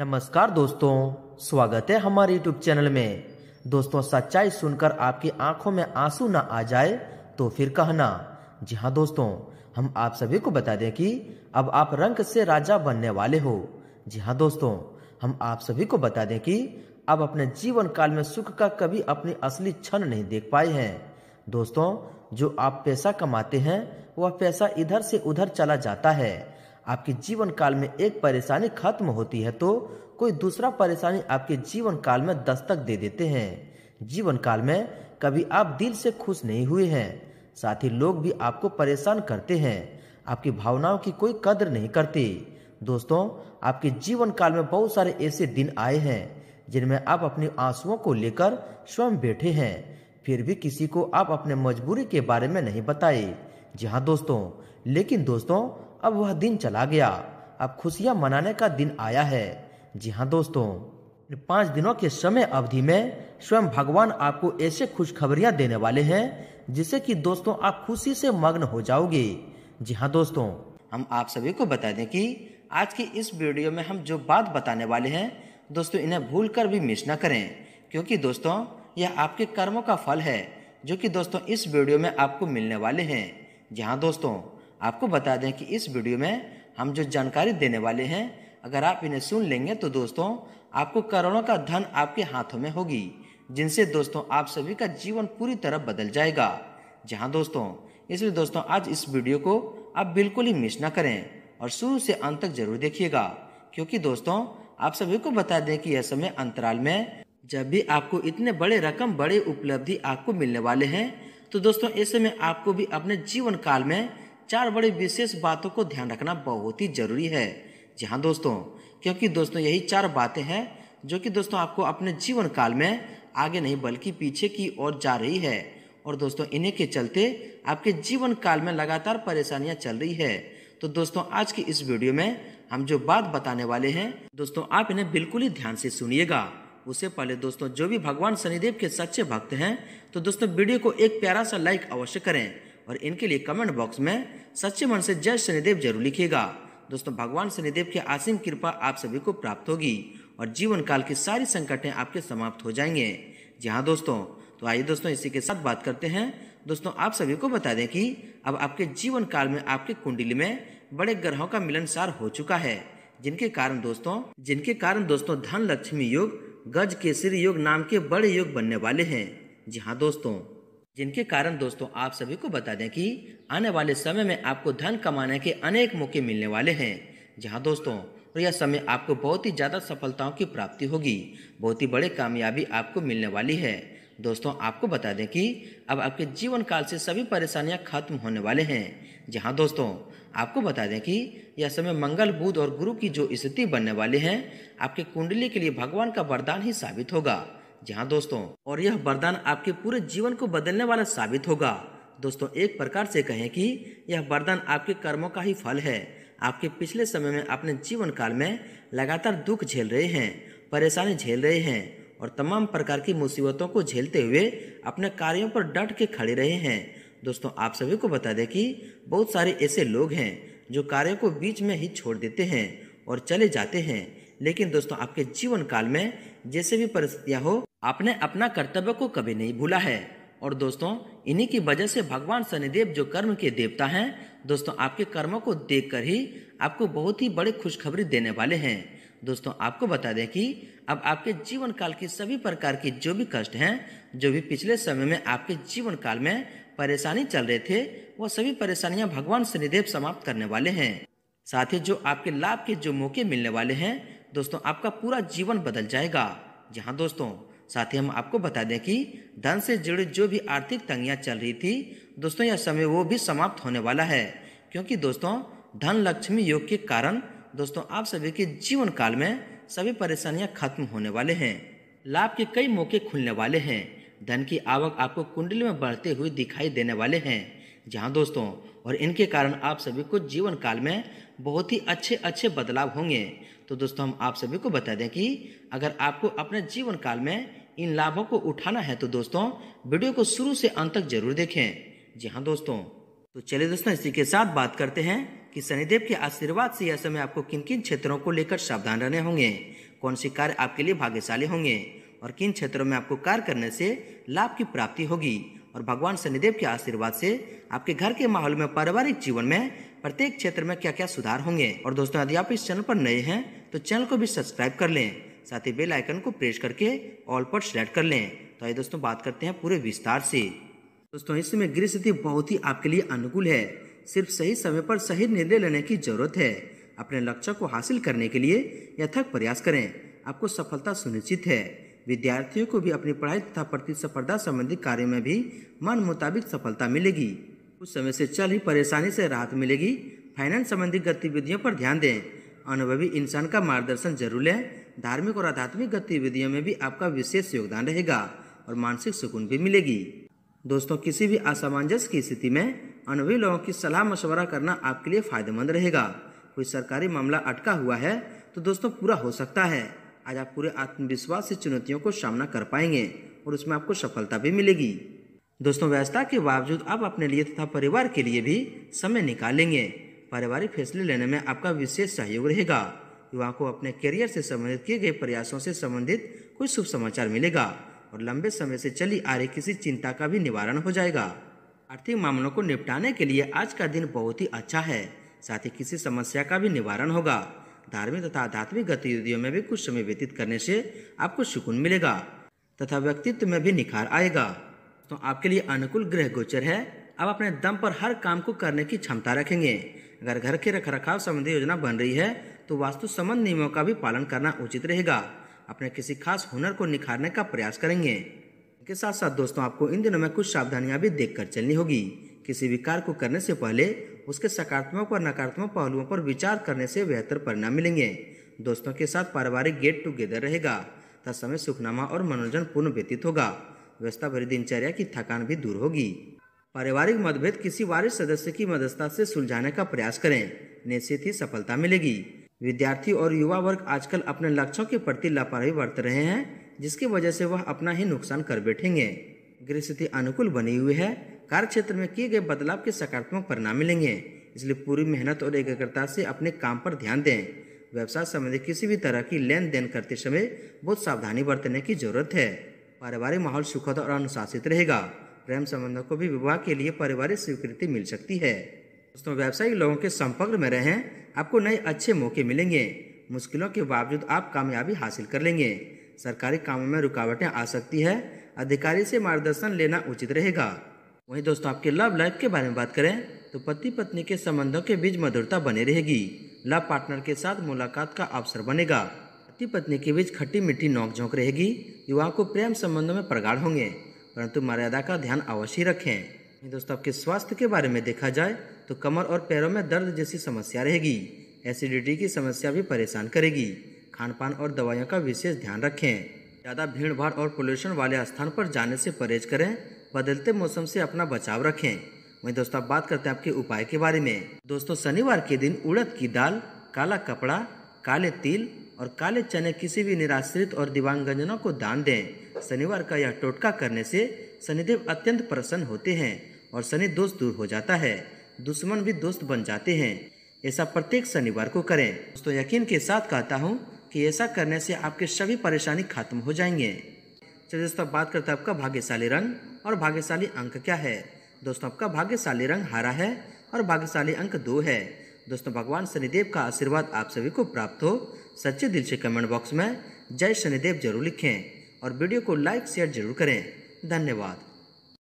नमस्कार दोस्तों स्वागत है हमारे यूट्यूब चैनल में दोस्तों सच्चाई सुनकर आपकी आंखों में आंसू ना आ जाए तो फिर कहना जी हाँ दोस्तों हम आप सभी को बता दें कि अब आप रंग से राजा बनने वाले हो जी हाँ दोस्तों हम आप सभी को बता दें कि अब अपने जीवन काल में सुख का कभी अपनी असली क्षण नहीं देख पाए हैं दोस्तों जो आप पैसा कमाते हैं वह पैसा इधर से उधर चला जाता है आपके जीवन काल में एक परेशानी खत्म होती है तो कोई दूसरा परेशानी आपके जीवन काल में दस्तक दे देते हैं जीवन काल में कभी आप दिल से खुश नहीं हुए हैं साथ ही लोग भी आपको परेशान करते हैं आपकी भावनाओं की कोई कदर नहीं करते दोस्तों आपके जीवन काल में बहुत सारे ऐसे दिन आए हैं जिनमें आप अपने आंसुओं को लेकर स्वयं बैठे हैं फिर भी किसी को आप अपने मजबूरी के बारे में नहीं बताए जी हाँ दोस्तों लेकिन दोस्तों अब वह दिन चला गया अब खुशियां मनाने का दिन आया है जी हाँ दोस्तों पाँच दिनों के समय अवधि में स्वयं भगवान आपको ऐसे खुशखबरियां देने वाले हैं जिससे कि दोस्तों आप खुशी से मग्न हो जाओगे जी हाँ दोस्तों हम आप सभी को बता दें कि आज की इस वीडियो में हम जो बात बताने वाले हैं दोस्तों इन्हें भूल कर भी मिस ना करें क्योंकि दोस्तों यह आपके कर्मों का फल है जो कि दोस्तों इस वीडियो में आपको मिलने वाले हैं जी हाँ दोस्तों आपको बता दें कि इस वीडियो में हम जो जानकारी देने वाले हैं अगर आप इन्हें सुन लेंगे तो दोस्तों आपको करोड़ों का धन आपके हाथों में होगी जिनसे दोस्तों आप सभी का जीवन पूरी तरह बदल जाएगा जहाँ दोस्तों इसलिए दोस्तों आज इस वीडियो को आप बिल्कुल ही मिस ना करें और शुरू से अंत तक जरूर देखिएगा क्योंकि दोस्तों आप सभी को बता दें कि यह समय अंतराल में जब भी आपको इतने बड़े रकम बड़े उपलब्धि आपको मिलने वाले हैं तो दोस्तों ऐसे में आपको भी अपने जीवन काल में चार बड़ी विशेष बातों को ध्यान रखना बहुत ही ज़रूरी है जी हाँ दोस्तों क्योंकि दोस्तों यही चार बातें हैं जो कि दोस्तों आपको अपने जीवन काल में आगे नहीं बल्कि पीछे की ओर जा रही है और दोस्तों इन्हीं के चलते आपके जीवन काल में लगातार परेशानियां चल रही है तो दोस्तों आज की इस वीडियो में हम जो बात बताने वाले हैं दोस्तों आप इन्हें बिल्कुल ही ध्यान से सुनिएगा उससे पहले दोस्तों जो भी भगवान शनिदेव के सच्चे भक्त हैं तो दोस्तों वीडियो को एक प्यारा सा लाइक अवश्य करें और इनके लिए कमेंट बॉक्स में सच्चे मन से जय शनिदेव जरूर लिखेगा दोस्तों भगवान शनिदेव की आसीम कृपा आप सभी को प्राप्त होगी और जीवन काल की सारी संकटें आपके समाप्त हो जाएंगे जी हाँ दोस्तों तो आइए दोस्तों इसी के साथ बात करते हैं दोस्तों आप सभी को बता दें कि अब आपके जीवन काल में आपके कुंडली में बड़े ग्रहों का मिलन सार हो चुका है जिनके कारण दोस्तों जिनके कारण दोस्तों धन लक्ष्मी योग गज केसरी योग नाम के बड़े योग बनने वाले हैं जी हाँ दोस्तों जिनके कारण दोस्तों आप सभी को बता दें कि आने वाले समय में आपको धन कमाने के अनेक मौके मिलने वाले हैं जहां दोस्तों और यह समय आपको बहुत ही ज़्यादा सफलताओं की प्राप्ति होगी बहुत ही बड़े कामयाबी आपको मिलने वाली है दोस्तों आपको बता दें कि अब आपके जीवन काल से सभी परेशानियां खत्म होने वाले हैं जहां दोस्तों आपको बता दें कि यह समय मंगल बुध और गुरु की जो स्थिति बनने वाली है आपके कुंडली के लिए भगवान का वरदान ही साबित होगा जी हाँ दोस्तों और यह वरदान आपके पूरे जीवन को बदलने वाला साबित होगा दोस्तों एक प्रकार से कहें कि यह वरदान आपके कर्मों का ही फल है आपके पिछले समय में अपने जीवन काल में लगातार दुख झेल रहे हैं परेशानी झेल रहे हैं और तमाम प्रकार की मुसीबतों को झेलते हुए अपने कार्यों पर डट के खड़े रहे हैं दोस्तों आप सभी को बता दें कि बहुत सारे ऐसे लोग हैं जो कार्यों को बीच में ही छोड़ देते हैं और चले जाते हैं लेकिन दोस्तों आपके जीवन काल में जैसे भी परिस्थितियाँ हो आपने अपना कर्तव्य को कभी नहीं भूला है और दोस्तों इन्हीं की वजह से भगवान शनिदेव जो कर्म के देवता हैं दोस्तों आपके कर्मों को देखकर ही आपको बहुत ही बड़ी खुशखबरी देने वाले हैं दोस्तों आपको बता दें कि अब आपके जीवन काल की सभी प्रकार की जो भी कष्ट हैं जो भी पिछले समय में आपके जीवन काल में परेशानी चल रहे थे वो सभी परेशानियां भगवान शनिदेव समाप्त करने वाले हैं साथ ही जो आपके लाभ के जो मौके मिलने वाले हैं दोस्तों आपका पूरा जीवन बदल जाएगा जहाँ दोस्तों साथ ही हम आपको बता दें कि धन से जुड़ी जो भी आर्थिक तंगियां चल रही थी दोस्तों यह समय वो भी समाप्त होने वाला है क्योंकि दोस्तों धन लक्ष्मी योग के कारण दोस्तों आप सभी के जीवन काल में सभी परेशानियां खत्म होने वाले हैं लाभ के कई मौके खुलने वाले हैं धन की आवक आपको कुंडली में बढ़ते हुए दिखाई देने वाले हैं जहाँ दोस्तों और इनके कारण आप सभी को जीवन काल में बहुत ही अच्छे अच्छे बदलाव होंगे तो दोस्तों हम आप सभी को बता दें कि अगर आपको अपने जीवन काल में इन लाभों को उठाना है तो दोस्तों वीडियो को शुरू से अंत तक जरूर देखें जी हाँ दोस्तों तो चलिए दोस्तों इसी के साथ बात करते हैं कि शनिदेव के आशीर्वाद से यह समय आपको किन किन क्षेत्रों को लेकर सावधान रहने होंगे कौन से कार्य आपके लिए भाग्यशाली होंगे और किन क्षेत्रों में आपको कार्य करने से लाभ की प्राप्ति होगी और भगवान शनिदेव के आशीर्वाद से आपके घर के माहौल में पारिवारिक जीवन में प्रत्येक क्षेत्र में क्या क्या सुधार होंगे और दोस्तों यदि आप इस चैनल पर नए हैं तो चैनल को भी सब्सक्राइब कर लें साथ ही बेल आइकन को प्रेस करके ऑल पर सेलेक्ट कर लें तो आइए दोस्तों बात करते हैं पूरे विस्तार से दोस्तों इस समय गृह स्थिति बहुत ही आपके लिए अनुकूल है सिर्फ सही समय पर सही निर्णय लेने की जरूरत है अपने लक्ष्य को हासिल करने के लिए यथक प्रयास करें आपको सफलता सुनिश्चित है विद्यार्थियों को भी अपनी पढ़ाई तथा प्रतिस्पर्धा संबंधी कार्य में भी मन मुताबिक सफलता मिलेगी कुछ समय से चल ही परेशानी से राहत मिलेगी फाइनेंस संबंधी गतिविधियों पर ध्यान दें अनुभवी इंसान का मार्गदर्शन जरूर लें धार्मिक और आध्यात्मिक गतिविधियों में भी आपका विशेष योगदान रहेगा और मानसिक सुकून भी मिलेगी दोस्तों किसी भी असमंजस की स्थिति में अनुभवी लोगों की सलाह मशवरा करना आपके लिए फायदेमंद रहेगा कोई सरकारी मामला अटका हुआ है तो दोस्तों पूरा हो सकता है आज आप पूरे आत्मविश्वास से चुनौतियों को सामना कर पाएंगे और उसमें आपको सफलता भी मिलेगी दोस्तों व्यस्तता के बावजूद आप अपने लिए तथा परिवार के लिए भी समय निकालेंगे पारिवारिक फैसले लेने में आपका विशेष सहयोग रहेगा युवा को अपने करियर से संबंधित किए गए प्रयासों से संबंधित कोई शुभ समाचार मिलेगा और लंबे समय से चली आ रही किसी चिंता का भी निवारण हो जाएगा आर्थिक मामलों को निपटाने के लिए आज का दिन बहुत ही अच्छा है साथ ही किसी समस्या का भी निवारण होगा धार्मिक तथा आध्यात्मिक गतिविधियों में भी कुछ समय व्यतीत करने से आपको सुकून मिलेगा तथा व्यक्तित्व में भी निखार आएगा तो आपके लिए अनुकूल ग्रह गोचर है आप अपने दम पर हर काम को करने की क्षमता रखेंगे अगर घर के रख रखाव संबंधी योजना बन रही है तो वास्तु संबंध नियमों का भी पालन करना उचित रहेगा अपने किसी खास हुनर को निखारने का प्रयास करेंगे के साथ साथ दोस्तों आपको इन दिनों में कुछ सावधानियां भी देख चलनी होगी किसी भी कार्य को करने से पहले उसके सकारात्मक और नकारात्मक पहलुओं पर विचार करने से बेहतर परिणाम मिलेंगे दोस्तों के साथ पारिवारिक गेट टुगेदर रहेगा तथा समय सुखनामा और मनोरंजन पूर्ण व्यतीत होगा व्यवस्था भरी दिनचर्या की थकान भी दूर होगी पारिवारिक मतभेद किसी वारिश सदस्य की मददता से सुलझाने का प्रयास करें निश्चित ही सफलता मिलेगी विद्यार्थी और युवा वर्ग आजकल अपने लक्ष्यों के प्रति लापरवाही बरत रहे हैं जिसकी वजह से वह अपना ही नुकसान कर बैठेंगे गृह स्थिति अनुकूल बनी हुई है कार्य क्षेत्र में किए गए बदलाव के सकारात्मक परिणाम मिलेंगे इसलिए पूरी मेहनत और एकाग्रता से अपने काम पर ध्यान दें व्यवसाय संबंधी किसी भी तरह की लेन देन करते समय बहुत सावधानी बरतने की जरूरत है पारिवारिक माहौल सुखद और अनुशासित रहेगा प्रेम संबंधों को भी विवाह के लिए पारिवारिक स्वीकृति मिल सकती है दोस्तों व्यवसायिक लोगों के संपर्क में रहें आपको नए अच्छे मौके मिलेंगे मुश्किलों के बावजूद आप कामयाबी हासिल कर लेंगे सरकारी कामों में रुकावटें आ सकती है अधिकारी से मार्गदर्शन लेना उचित रहेगा वहीं दोस्तों आपके लव लाइफ के बारे में बात करें तो पति पत्नी के संबंधों के बीच मधुरता बनी रहेगी लव पार्टनर के साथ मुलाकात का अवसर बनेगा पति पत्नी के बीच खट्टी मिट्टी नोक झोंक रहेगी युवाओं को प्रेम संबंधों में प्रगाढ़ होंगे परंतु मर्यादा का ध्यान अवश्य रखें दोस्तों आपके स्वास्थ्य के बारे में देखा जाए तो कमर और पैरों में दर्द जैसी समस्या रहेगी एसिडिटी की समस्या भी परेशान करेगी खान पान और दवाइयों का विशेष ध्यान रखें ज़्यादा भीड़ भाड़ और पोल्यूशन वाले स्थान पर जाने से परहेज करें बदलते मौसम से अपना बचाव रखें वही दोस्तों आप बात करते हैं आपके उपाय के बारे में दोस्तों शनिवार के दिन उड़द की दाल काला कपड़ा काले तिल और काले चने किसी भी निराश्रित और दिव्यांगजनों को दान दें शनिवार का यह टोटका करने से शनिदेव अत्यंत प्रसन्न होते हैं और शनि दोष दूर हो जाता है दुश्मन भी दोस्त बन जाते हैं ऐसा प्रत्येक शनिवार को करें दोस्तों यकीन के साथ कहता हूँ कि ऐसा करने से आपके सभी परेशानी खत्म हो जाएंगे चलिए दोस्तों अब बात करते हैं आपका भाग्यशाली रंग और भाग्यशाली अंक क्या है दोस्तों आपका भाग्यशाली रंग हरा है और भाग्यशाली अंक दो है दोस्तों भगवान शनिदेव का आशीर्वाद आप सभी को प्राप्त हो सच्चे दिल से कमेंट बॉक्स में जय शनिदेव जरूर लिखें और वीडियो को लाइक शेयर जरूर करें धन्यवाद